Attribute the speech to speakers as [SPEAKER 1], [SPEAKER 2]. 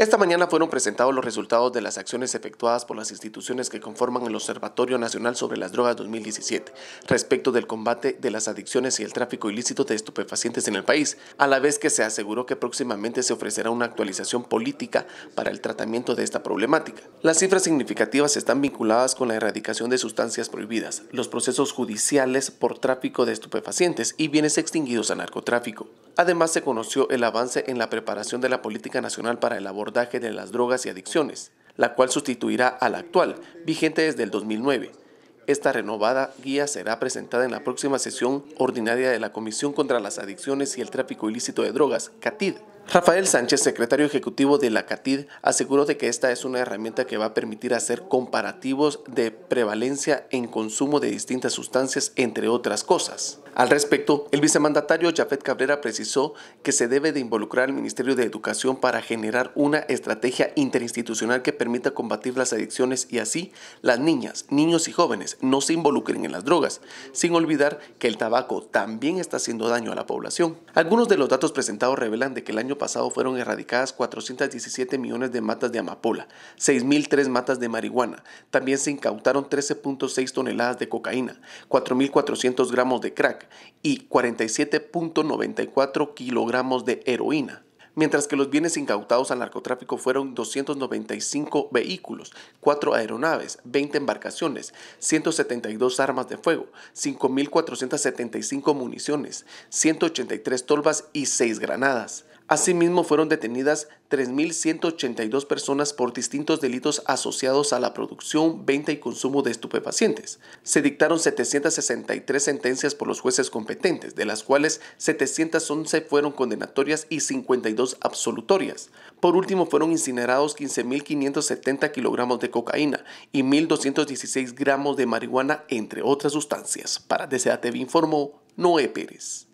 [SPEAKER 1] Esta mañana fueron presentados los resultados de las acciones efectuadas por las instituciones que conforman el Observatorio Nacional sobre las Drogas 2017 respecto del combate de las adicciones y el tráfico ilícito de estupefacientes en el país, a la vez que se aseguró que próximamente se ofrecerá una actualización política para el tratamiento de esta problemática. Las cifras significativas están vinculadas con la erradicación de sustancias prohibidas, los procesos judiciales por tráfico de estupefacientes y bienes extinguidos a narcotráfico. Además, se conoció el avance en la preparación de la política nacional para el abordaje de las drogas y adicciones, la cual sustituirá a la actual, vigente desde el 2009. Esta renovada guía será presentada en la próxima sesión ordinaria de la Comisión contra las Adicciones y el Tráfico Ilícito de Drogas, CATID, Rafael Sánchez, secretario ejecutivo de la CATID, aseguró de que esta es una herramienta que va a permitir hacer comparativos de prevalencia en consumo de distintas sustancias, entre otras cosas. Al respecto, el vicemandatario Jafet Cabrera precisó que se debe de involucrar al Ministerio de Educación para generar una estrategia interinstitucional que permita combatir las adicciones y así las niñas, niños y jóvenes no se involucren en las drogas, sin olvidar que el tabaco también está haciendo daño a la población. Algunos de los datos presentados revelan de que el año pasado fueron erradicadas 417 millones de matas de amapola, 6.003 matas de marihuana. También se incautaron 13.6 toneladas de cocaína, 4.400 gramos de crack y 47.94 kilogramos de heroína mientras que los bienes incautados al narcotráfico fueron 295 vehículos, 4 aeronaves, 20 embarcaciones, 172 armas de fuego, 5.475 municiones, 183 tolvas y 6 granadas. Asimismo, fueron detenidas 3.182 personas por distintos delitos asociados a la producción, venta y consumo de estupefacientes. Se dictaron 763 sentencias por los jueces competentes, de las cuales 711 fueron condenatorias y 52 absolutorias. Por último, fueron incinerados 15.570 kilogramos de cocaína y 1.216 gramos de marihuana, entre otras sustancias. Para DCATV informó Noé Pérez.